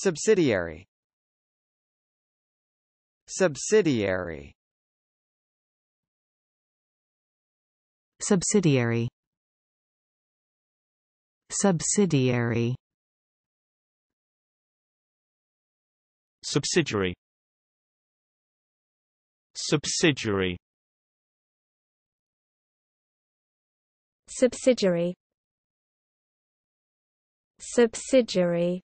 Subsidiary Subsidiary Subsidiary Subsidiary Subsidiary Subsidiary Subsidiary Subsidiary